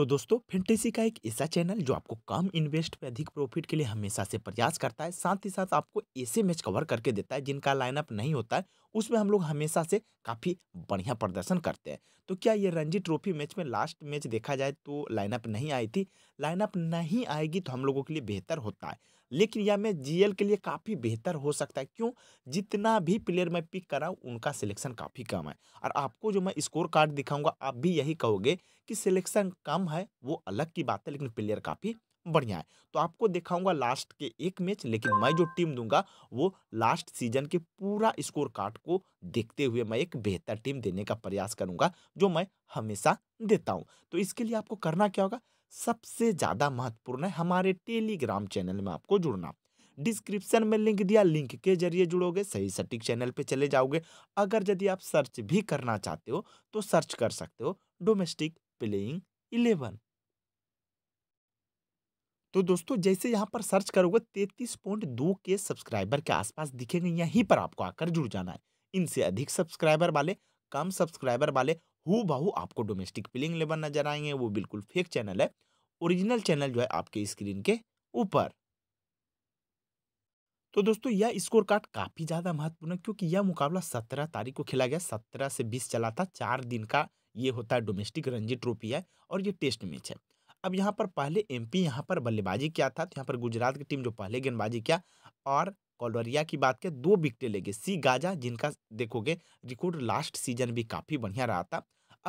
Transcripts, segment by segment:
तो दोस्तों फिंटेसी का एक ऐसा चैनल जो आपको कम इन्वेस्ट पे अधिक प्रॉफिट के लिए हमेशा से प्रयास करता है साथ ही साथ आपको ऐसे मैच कवर करके देता है जिनका लाइनअप नहीं होता है उसमें हम लोग हमेशा से काफ़ी बढ़िया प्रदर्शन करते हैं तो क्या ये रणजी ट्रॉफी मैच में लास्ट मैच देखा जाए तो लाइनअप नहीं आई थी लाइनअप नहीं आएगी तो हम लोगों के लिए बेहतर होता है लेकिन यह मैच जीएल के लिए काफ़ी बेहतर हो सकता है क्यों जितना भी प्लेयर मैं पिक कर रहा हूँ उनका सिलेक्शन काफ़ी कम है और आपको जो मैं स्कोर कार्ड दिखाऊंगा आप भी यही कहोगे कि सिलेक्शन कम है वो अलग की बात है लेकिन प्लेयर काफ़ी बढ़िया है तो आपको दिखाऊंगा लास्ट के एक मैच लेकिन मैं जो टीम दूंगा वो लास्ट सीजन के पूरा स्कोर कार्ड को देखते हुए मैं एक बेहतर टीम देने का प्रयास करूंगा जो मैं हमेशा देता हूं तो इसके लिए आपको करना क्या होगा सबसे ज़्यादा महत्वपूर्ण है हमारे टेलीग्राम चैनल में आपको जुड़ना डिस्क्रिप्शन में लिंक दिया लिंक के जरिए जुड़ोगे सही सटीक चैनल पे चले जाओगे अगर यदि आप सर्च भी करना चाहते हो तो सर्च कर सकते हो डोमेस्टिक प्लेइंग इलेवन तो दोस्तों जैसे यहाँ पर सर्च करोगे तैतीस पॉइंट दो के सब्सक्राइबर के आसपास दिखेंगे यहीं पर आपको आकर जुड़ जाना है इनसे अधिक सब्सक्राइबर वाले कम सब्सक्राइबर वाले हु बहु आपको डोमेस्टिक पिलिंग लेवल नजर आएंगे वो बिल्कुल फेक चैनल है ओरिजिनल चैनल जो है आपके स्क्रीन के ऊपर तो दोस्तों यह स्कोर कार्ड काफ़ी ज़्यादा महत्वपूर्ण है क्योंकि यह मुकाबला सत्रह तारीख को खेला गया सत्रह से बीस चला था चार दिन का ये होता है डोमेस्टिक रणजी ट्रॉफी है और ये टेस्ट मैच है अब यहाँ पर पहले एमपी पी यहाँ पर बल्लेबाजी किया था तो यहाँ पर गुजरात की टीम जो पहले गेंदबाजी किया और कॉलोरिया की बात करें दो विकटें लेंगे सी गाजा जिनका देखोगे रिकॉर्ड लास्ट सीजन भी काफ़ी बढ़िया रहा था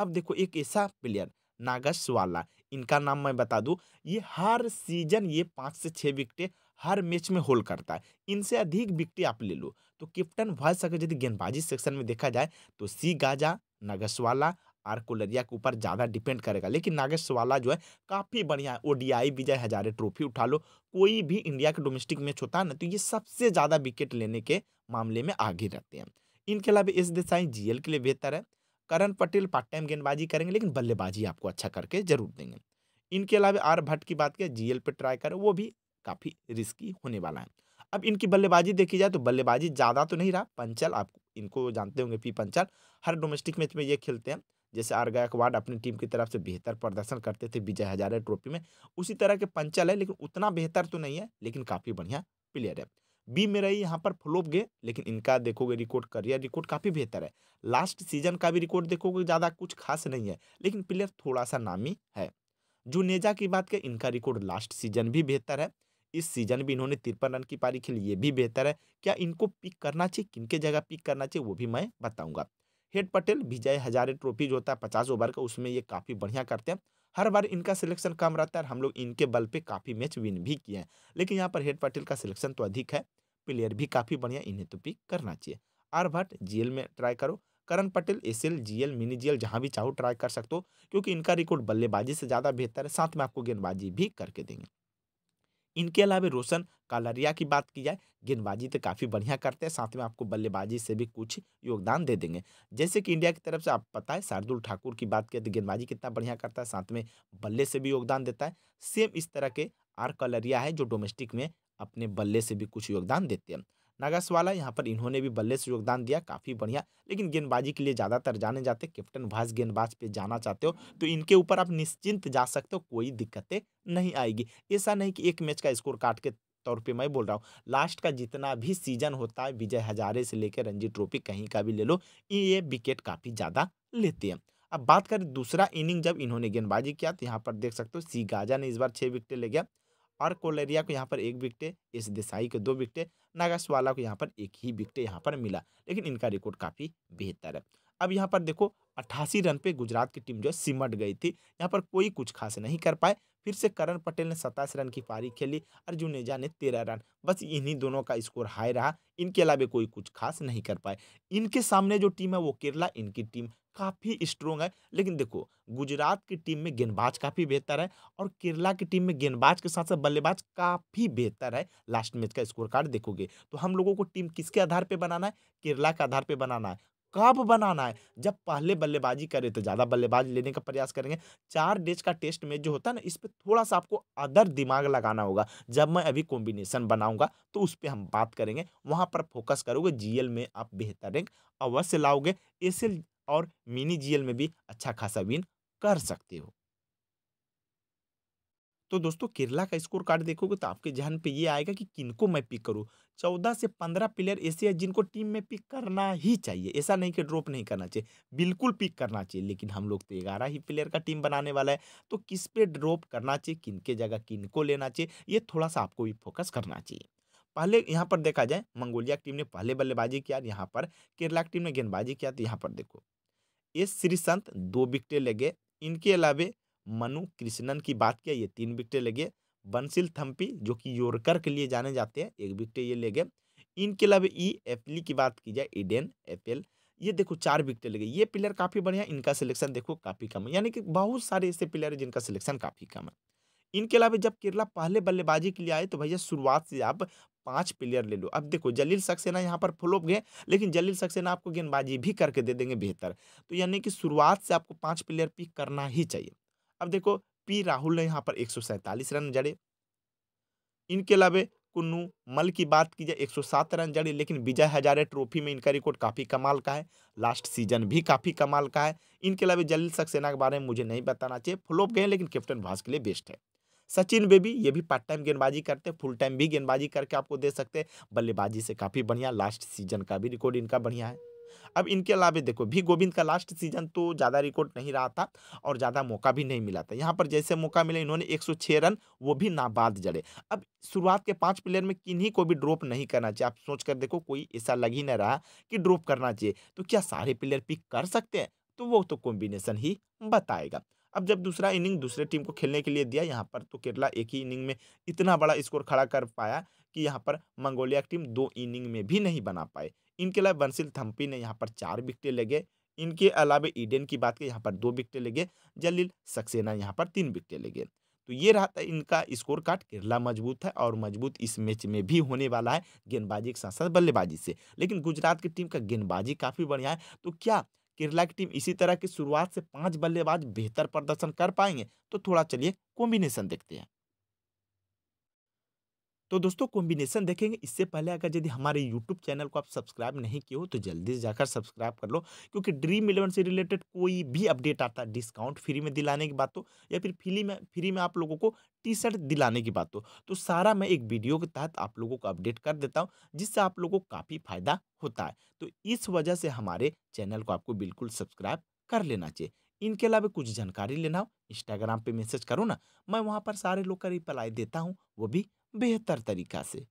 अब देखो एक ऐसा प्लेयर नागस वाला इनका नाम मैं बता दूँ ये हर सीजन ये पाँच से छः विकटें हर मैच में होल्ड करता है इनसे अधिक विकटें आप ले लो तो कैप्टन वाइस अगर यदि गेंदबाजी सेक्शन में देखा जाए तो सी गाजा नगसवाला आर कोलरिया के ऊपर ज़्यादा डिपेंड करेगा लेकिन नागेश वाला जो है काफ़ी बढ़िया है ओडीआई विजय हजारे ट्रॉफी उठा लो कोई भी इंडिया के डोमेस्टिक मैच होता है ना तो ये सबसे ज़्यादा विकेट लेने के मामले में आगे रहते हैं इनके अलावा एस देसाई जीएल के लिए बेहतर है करण पटेल पार्ट टाइम गेंदबाजी करेंगे लेकिन बल्लेबाजी आपको अच्छा करके जरूर देंगे इनके अलावा आर भट्ट की बात करें जीएल पे ट्राई करें वो भी काफ़ी रिस्की होने वाला है अब इनकी बल्लेबाजी देखी जाए तो बल्लेबाजी ज़्यादा तो नहीं रहा पंचल आप इनको जानते होंगे पी पंचल हर डोमेस्टिक मैच में ये खेलते हैं जैसे आर गायकवाड अपनी टीम की तरफ से बेहतर प्रदर्शन करते थे विजय हजारे ट्रॉफी में उसी तरह के पंचल है लेकिन उतना बेहतर तो नहीं है लेकिन काफ़ी बढ़िया प्लेयर है बी में रही यहाँ पर फ्लोप गए लेकिन इनका देखोगे रिकॉर्ड करियर रिकॉर्ड काफ़ी बेहतर है लास्ट सीजन का भी रिकॉर्ड देखोगे ज़्यादा कुछ खास नहीं है लेकिन प्लेयर थोड़ा सा नामी है जो नेजा की बात करें इनका रिकॉर्ड लास्ट सीजन भी बेहतर है इस सीजन भी इन्होंने तिरपन रन की पारी खेली ये भी बेहतर है क्या इनको पिक करना चाहिए किन के जगह पिक करना चाहिए वो भी मैं बताऊंगा हेड पटेल विजय हजारे ट्रॉफी जो होता है पचास ओवर का उसमें ये काफ़ी बढ़िया करते हैं हर बार इनका सिलेक्शन कम रहता है और हम लोग इनके बल पे काफ़ी मैच विन भी किए हैं लेकिन यहाँ पर हेड पटेल का सिलेक्शन तो अधिक है प्लेयर भी काफ़ी बढ़िया इन्हें तो पिक करना चाहिए आर भट्ट जी में ट्राई करो Karan Patel S L G L mini G L जहाँ भी चाहो ट्राई कर सकते हो क्योंकि इनका रिकॉर्ड बल्लेबाजी से ज़्यादा बेहतर है साथ में आपको गेंदबाजी भी करके देंगे इनके अलावा रोशन कालरिया की बात की जाए गेंदबाजी तो काफ़ी बढ़िया करते हैं साथ में आपको बल्लेबाजी से भी कुछ योगदान दे देंगे जैसे कि इंडिया की तरफ से आप पता है शार्दुल ठाकुर की बात करें तो गेंदबाजी कितना बढ़िया करता है साथ में बल्ले से भी योगदान देता है सेम इस तरह के आर कलरिया है जो डोमेस्टिक में अपने बल्ले से भी कुछ योगदान देते हैं नागासवाला यहाँ पर इन्होंने भी बल्ले से योगदान दिया काफ़ी बढ़िया लेकिन गेंदबाजी के लिए ज़्यादातर जाने जाते कैप्टन भाज गेंदबाज पे जाना चाहते हो तो इनके ऊपर आप निश्चिंत जा सकते हो कोई दिक्कतें नहीं आएगी ऐसा नहीं कि एक मैच का स्कोर काट के तौर पे मैं बोल रहा हूँ लास्ट का जितना भी सीजन होता है विजय हजारे से लेकर रणजी ट्रॉफी कहीं का भी ले लो ये विकेट काफ़ी ज़्यादा लेते हैं अब बात करें दूसरा इनिंग जब इन्होंने गेंदबाजी किया तो यहाँ पर देख सकते हो सी गाजा ने इस बार छः विकेट ले गया और कोलेरिया को यहाँ पर एक विकटे एस देसाई को दो विकटे नागाशवाला को यहाँ पर एक ही विकटे यहाँ पर मिला लेकिन इनका रिकॉर्ड काफ़ी बेहतर है अब यहाँ पर देखो अट्ठासी रन पे गुजरात की टीम जो है सिमट गई थी यहाँ पर कोई कुछ खास नहीं कर पाए फिर से करण पटेल ने सत्ताईस रन की पारी खेली अर्जुन नेजा ने तेरह रन बस इन्हीं दोनों का स्कोर हाई रहा इनके अलावा कोई कुछ खास नहीं कर पाए इनके सामने जो टीम है वो केरला इनकी टीम काफ़ी स्ट्रोंग है लेकिन देखो गुजरात की टीम में गेंदबाज काफ़ी बेहतर है और केरला की टीम में गेंदबाज के साथ साथ बल्लेबाज काफ़ी बेहतर है लास्ट मैच का स्कोर कार्ड देखोगे तो हम लोगों को टीम किसके आधार पर बनाना है केरला के आधार पर बनाना है कब बनाना है जब पहले बल्लेबाजी करें तो ज़्यादा बल्लेबाजी लेने का प्रयास करेंगे चार डेज का टेस्ट मैच जो होता है ना इस पर थोड़ा सा आपको अदर दिमाग लगाना होगा जब मैं अभी कॉम्बिनेशन बनाऊंगा तो उस पर हम बात करेंगे वहाँ पर फोकस करोगे जीएल में आप बेहतर रैंक अवश्य लाओगे एस और मिनी जीएल में भी अच्छा खासा विन कर सकते हो तो दोस्तों केरला का स्कोर कार्ड देखोगे तो आपके जहन पे ये आएगा कि किनको मैं पिक करूँ चौदह से पंद्रह प्लेयर ऐसे हैं जिनको टीम में पिक करना ही चाहिए ऐसा नहीं कि ड्रॉप नहीं करना चाहिए बिल्कुल पिक करना चाहिए लेकिन हम लोग तो ग्यारह ही प्लेयर का टीम बनाने वाला है तो किस पे ड्रॉप करना चाहिए किन के जगह किन को लेना चाहिए ये थोड़ा सा आपको भी फोकस करना चाहिए पहले यहाँ पर देखा जाए मंगोलिया की टीम ने पहले बल्लेबाजी किया यहाँ पर केरला की टीम ने गेंदबाजी किया तो यहाँ पर देखो एस श्रीसंत दो विकटें लगे इनके अलावे मनु कृष्णन की बात किया ये तीन विकटे ले गए बंसिल थम्पी जो कि योरकर के लिए जाने जाते हैं एक विकटे ये ले गए इनके अलावा ई एपली की बात की जाए इडेन एपेल ये देखो चार विकटे ले गए ये प्लेयर काफ़ी बढ़िया इनका सिलेक्शन देखो काफ़ी कम है यानी कि बहुत सारे ऐसे प्लेयर हैं जिनका सिलेक्शन काफ़ी कम है इनके अलावा जब केरला पहले बल्लेबाजी के लिए आए तो भैया शुरुआत से आप पांच प्लेयर ले लो अब देखो जलील सक्सेना यहाँ पर फ्लोप गए लेकिन जलील सक्सेना आपको गेंदबाजी भी करके दे देंगे बेहतर तो यानी कि शुरुआत से आपको पांच प्लेयर पिक करना ही चाहिए अब देखो पी राहुल ने यहाँ पर एक रन जड़े इनके अलावे कुन्नू मल की बात की जाए एक रन जड़े लेकिन विजय हजारे ट्रॉफी में इनका रिकॉर्ड काफ़ी कमाल का है लास्ट सीजन भी काफ़ी कमाल का है इनके अलावा जलील सक्सेना के बारे में मुझे नहीं बताना चाहिए फ्लोप गए लेकिन कैप्टन भास के लिए बेस्ट है सचिन बेबी ये भी पार्ट टाइम गेंदबाजी करते हैं फुल टाइम भी गेंदबाजी करके आपको दे सकते हैं बल्लेबाजी से काफ़ी बढ़िया लास्ट सीजन का भी रिकॉर्ड इनका बढ़िया है अब इनके अलावा देखो भी गोविंद का लास्ट सीजन तो ज़्यादा रिकॉर्ड नहीं रहा था और ज़्यादा मौका भी नहीं मिला था यहाँ पर जैसे मौका मिला इन्होंने एक रन वो भी नाबाद जड़े अब शुरुआत के पाँच प्लेयर में किन्हीं को भी ड्रॉप नहीं करना चाहिए आप सोच कर देखो कोई ऐसा लग ही नहीं रहा कि ड्रॉप करना चाहिए तो क्या सारे प्लेयर पिक कर सकते हैं तो वो तो कॉम्बिनेशन ही बताएगा अब जब दूसरा इनिंग दूसरे टीम को खेलने के लिए दिया यहाँ पर तो केरला एक ही इनिंग में इतना बड़ा स्कोर खड़ा कर पाया कि यहाँ पर मंगोलिया की टीम दो इनिंग में भी नहीं बना पाए इनके अलावा बंसिल थम्पी ने यहाँ पर चार विकटें लगे इनके अलावा ईडन की बात करें यहाँ पर दो विकटें लगे जलील सक्सेना यहाँ पर तीन विकटें लगे तो ये रहा था इनका स्कोर कार्ड केरला मजबूत है और मजबूत इस मैच में भी होने वाला है गेंदबाजी के साथ साथ बल्लेबाजी से लेकिन गुजरात की टीम का गेंदबाजी काफ़ी बढ़िया है तो क्या केरला की टीम इसी तरह की शुरुआत से पांच बल्लेबाज बेहतर प्रदर्शन कर पाएंगे तो थोड़ा चलिए कॉम्बिनेशन देखते हैं तो दोस्तों कॉम्बिनेशन देखेंगे इससे पहले अगर यदि हमारे यूट्यूब चैनल को आप सब्सक्राइब नहीं किए हो तो जल्दी से जाकर सब्सक्राइब कर लो क्योंकि ड्रीम इलेवन से रिलेटेड कोई भी अपडेट आता है डिस्काउंट फ्री में दिलाने की बात हो तो, या फिर फ्री में फ्री में आप लोगों को टी शर्ट दिलाने की बात हो तो।, तो सारा मैं एक वीडियो के तहत आप लोगों को अपडेट कर देता हूँ जिससे आप लोगों को काफ़ी फायदा होता है तो इस वजह से हमारे चैनल को आपको बिल्कुल सब्सक्राइब कर लेना चाहिए इनके अलावा कुछ जानकारी लेना हो इंस्टाग्राम पे मैसेज करो ना मैं वहाँ पर सारे लोग का रिप्लाई देता हूँ वो भी बेहतर तरीका से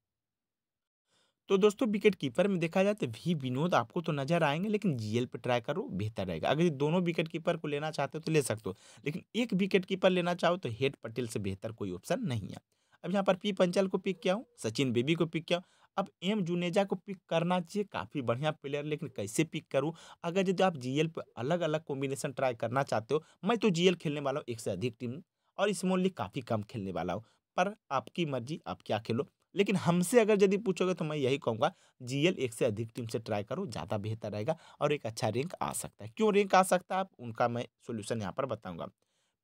तो दोस्तों विकेट कीपर में देखा जाए तो भी विनोद आपको तो नजर आएंगे लेकिन जीएल पे ट्राई करो बेहतर रहेगा अगर दोनों विकेट कीपर को लेना चाहते हो तो ले सकते हो लेकिन एक विकेट कीपर लेना चाहो तो हेड पटेल से बेहतर कोई ऑप्शन नहीं है अब यहाँ पर पी पंचल को पिक किया हूँ सचिन बेबी को पिक किया हूँ अब एम जुनेजा को पिक करना चाहिए काफ़ी बढ़िया प्लेयर लेकिन कैसे पिक करूँ अगर यदि आप जीएल पे अलग अलग कॉम्बिनेशन ट्राई करना चाहते हो मैं तो जीएल खेलने वाला हूँ एक से अधिक टीम और स्मॉल लीग काफ़ी कम खेलने वाला हूँ पर आपकी मर्जी आप क्या खेलो लेकिन हमसे अगर यदि पूछोगे तो मैं यही कहूँगा जीएल एक से अधिक टीम से ट्राई करो ज़्यादा बेहतर रहेगा और एक अच्छा रैंक आ सकता है क्यों रैंक आ सकता है उनका मैं सोल्यूशन यहाँ पर बताऊँगा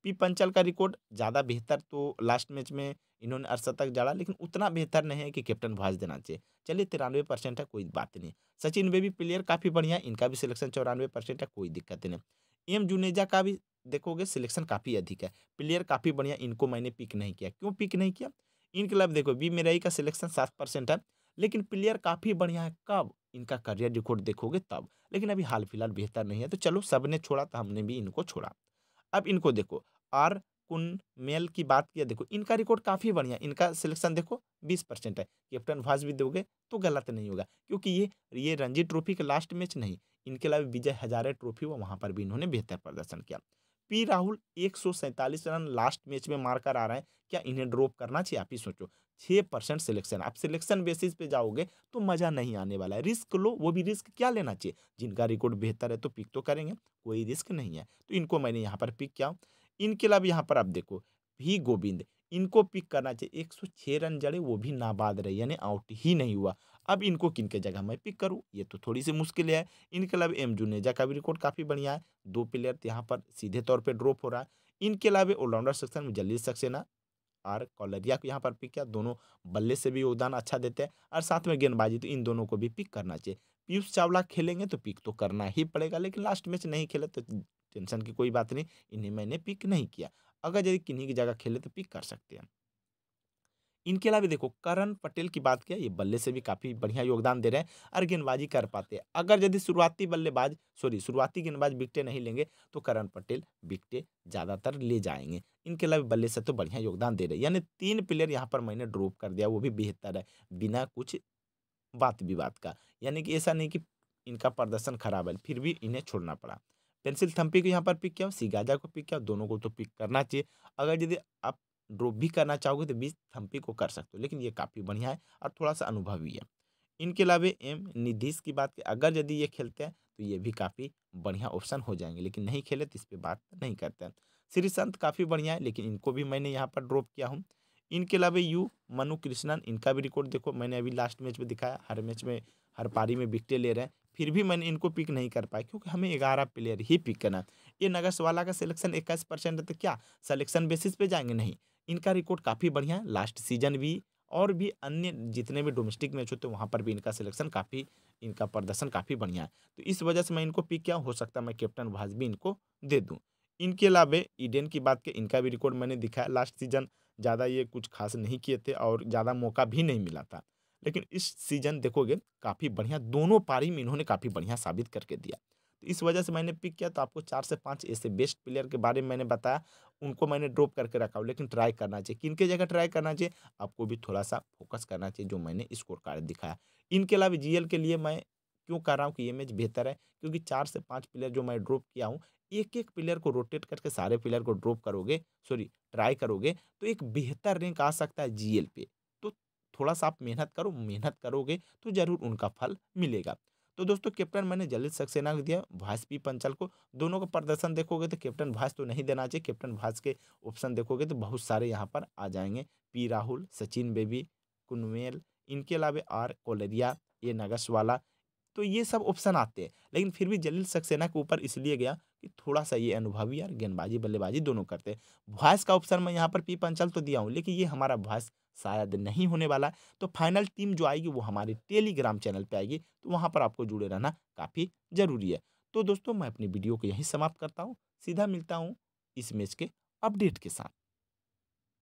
पी पंचल का रिकॉर्ड ज़्यादा बेहतर तो लास्ट मैच में इन्होंने अड़सतक जाड़ा लेकिन उतना बेहतर नहीं है कि कैप्टन भाज देना चाहिए चलिए तिरानवे परसेंट है कोई बात नहीं सचिन बेबी प्लेयर काफ़ी बढ़िया इनका भी सिलेक्शन चौरानवे परसेंट है कोई दिक्कत नहीं एम जुनेजा का भी देखोगे सिलेक्शन काफ़ी अधिक है प्लेयर काफ़ी बढ़िया इनको मैंने पिक नहीं किया क्यों पिक नहीं किया इनकलब देखो बी मेराई का सिलेक्शन सात परसेंट है लेकिन प्लेयर काफ़ी बढ़िया है कब इनका करियर रिकॉर्ड देखोगे तब लेकिन अभी हाल फिलहाल बेहतर नहीं है तो चलो सब ने छोड़ा तो हमने भी इनको छोड़ा अब इनको देखो आर कुन मेल की बात किया देखो इनका रिकॉर्ड काफ़ी बढ़िया इनका सिलेक्शन देखो बीस परसेंट है कैप्टन भाज भी दोगे तो गलत नहीं होगा क्योंकि ये ये रणजी ट्रॉफी का लास्ट मैच नहीं इनके अलावा विजय हजारे ट्रॉफी हुआ वहाँ पर भी इन्होंने बेहतर प्रदर्शन किया पी राहुल एक रन लास्ट मैच में मारकर आ रहे हैं क्या इन्हें ड्रॉप करना चाहिए आप ही सोचो छः परसेंट सिलेक्शन आप सिलेक्शन बेसिस पे जाओगे तो मज़ा नहीं आने वाला है रिस्क लो वो भी रिस्क क्या लेना चाहिए जिनका रिकॉर्ड बेहतर है तो पिक तो करेंगे कोई रिस्क नहीं है तो इनको मैंने यहाँ पर पिक किया इनके अलावा यहाँ पर आप देखो भी गोविंद इनको पिक करना चाहिए एक सौ छः रन जड़े वो भी नाबाद रहे यानी आउट ही नहीं हुआ अब इनको किन के जगह मैं पिक करूँ ये तो थोड़ी सी मुश्किल है इनके अलावा एम जुनेजा का भी रिकॉर्ड काफ़ी बढ़िया है दो प्लेयर तो यहाँ पर सीधे तौर पर ड्रॉप हो रहा है इनके अलावा ऑलराउंडर सेक्शन में जलील सक्सेना और कॉलरिया को यहाँ पर पिक किया दोनों बल्ले से भी योगदान अच्छा देते हैं और साथ में गेंदबाजी तो इन दोनों को भी पिक करना चाहिए पीयूष चावला खेलेंगे तो पिक तो करना ही पड़ेगा लेकिन लास्ट मैच नहीं खेले तो टेंशन की कोई बात नहीं इन्हें मैंने पिक नहीं किया अगर यदि किन्हीं की जगह खेले तो पिक कर सकते हैं इनके अलावा देखो करण पटेल की बात किया ये बल्ले से भी काफ़ी बढ़िया योगदान दे रहे हैं और गेंदबाजी कर पाते हैं अगर यदि शुरुआती बल्लेबाज सॉरी शुरुआती गेंदबाज विकटे नहीं लेंगे तो करण पटेल विकटे ज़्यादातर ले जाएंगे इनके अलावा बल्ले से तो बढ़िया योगदान दे रहे हैं यानी तीन प्लेयर यहाँ पर मैंने ड्रॉप कर दिया वो भी बेहतर है बिना कुछ बात विवाद का यानी कि ऐसा नहीं कि इनका प्रदर्शन खराब है फिर भी इन्हें छोड़ना पड़ा पेंसिल थम्पी को यहाँ पर पिक किया सी गाजा को पिक किया दोनों को तो पिक करना चाहिए अगर यदि आप ड्रॉप भी करना चाहोगे तो बीस थम्पी को कर सकते हो लेकिन ये काफ़ी बढ़िया है और थोड़ा सा अनुभव है इनके अलावा एम निधिश की बात अगर यदि ये खेलते हैं तो ये भी काफ़ी बढ़िया ऑप्शन हो जाएंगे लेकिन नहीं खेले तो इस पर बात नहीं करते हैं श्री संत काफ़ी बढ़िया है लेकिन इनको भी मैंने यहाँ पर ड्रॉप किया हूँ इनके अलावा यू मनु कृष्णन इनका भी रिकॉर्ड देखो मैंने अभी लास्ट मैच में दिखाया हर मैच में हर पारी में विकटें ले रहे हैं फिर भी मैंने इनको पिक नहीं कर पाया क्योंकि हमें ग्यारह प्लेयर ही पिक करना ये नगस वाला का सिलेक्शन इक्कीस परसेंट है तो क्या सिलेक्शन बेसिस पे जाएंगे नहीं इनका रिकॉर्ड काफ़ी बढ़िया है लास्ट सीजन भी और भी अन्य जितने भी डोमेस्टिक मैच होते हैं वहाँ पर भी इनका सिलेक्शन काफ़ी इनका प्रदर्शन काफ़ी बढ़िया है तो इस वजह से मैं इनको पिक किया हो सकता है मैं कैप्टन वाज भी इनको दे दूँ इनके अलावा ईडन की बात के इनका भी रिकॉर्ड मैंने दिखाया लास्ट सीजन ज़्यादा ये कुछ खास नहीं किए थे और ज़्यादा मौका भी नहीं मिला था लेकिन इस सीजन देखोगे काफ़ी बढ़िया दोनों पारी में इन्होंने काफ़ी बढ़िया साबित करके दिया तो इस वजह से मैंने पिक किया तो आपको चार से पाँच ऐसे बेस्ट प्लेयर के बारे में मैंने बताया उनको मैंने ड्रॉप करके रखा हूँ लेकिन ट्राई करना चाहिए किन के जगह ट्राई करना चाहिए आपको भी थोड़ा सा फोकस करना चाहिए जो मैंने स्कोर कार्ड दिखाया इनके अलावा जीएल के लिए मैं क्यों कह रहा हूँ कि ये मैच बेहतर है क्योंकि चार से पाँच प्लेयर जो मैं ड्रॉप किया हूँ एक एक प्लेयर को रोटेट करके सारे प्लेयर को ड्रॉप करोगे सॉरी ट्राई करोगे तो एक बेहतर रैंक आ सकता है जी पे थोड़ा सा आप मेहनत करो मेहनत करोगे तो ज़रूर उनका फल मिलेगा तो दोस्तों कैप्टन मैंने जलित सक्सेना को दिया भाष पी पंचल को दोनों का प्रदर्शन देखोगे तो कैप्टन भाष तो नहीं देना चाहिए कैप्टन भाष के ऑप्शन देखोगे तो बहुत सारे यहाँ पर आ जाएंगे पी राहुल सचिन बेबी कुनवेल इनके अलावा आर कोलेरिया ये नगसवाला तो ये सब ऑप्शन आते हैं लेकिन फिर भी जलील सक्सेना के ऊपर इसलिए गया कि थोड़ा सा ये अनुभवी और गेंदबाजी बल्लेबाजी दोनों करते हैं भाष का ऑप्शन मैं यहाँ पर पी पंचल तो दिया हूँ लेकिन ये हमारा भाष शायद नहीं होने वाला तो फाइनल टीम जो आएगी वो हमारे टेलीग्राम चैनल पे आएगी तो वहाँ पर आपको जुड़े रहना काफ़ी ज़रूरी है तो दोस्तों मैं अपनी वीडियो को यहीं समाप्त करता हूँ सीधा मिलता हूँ इस मैच के अपडेट के साथ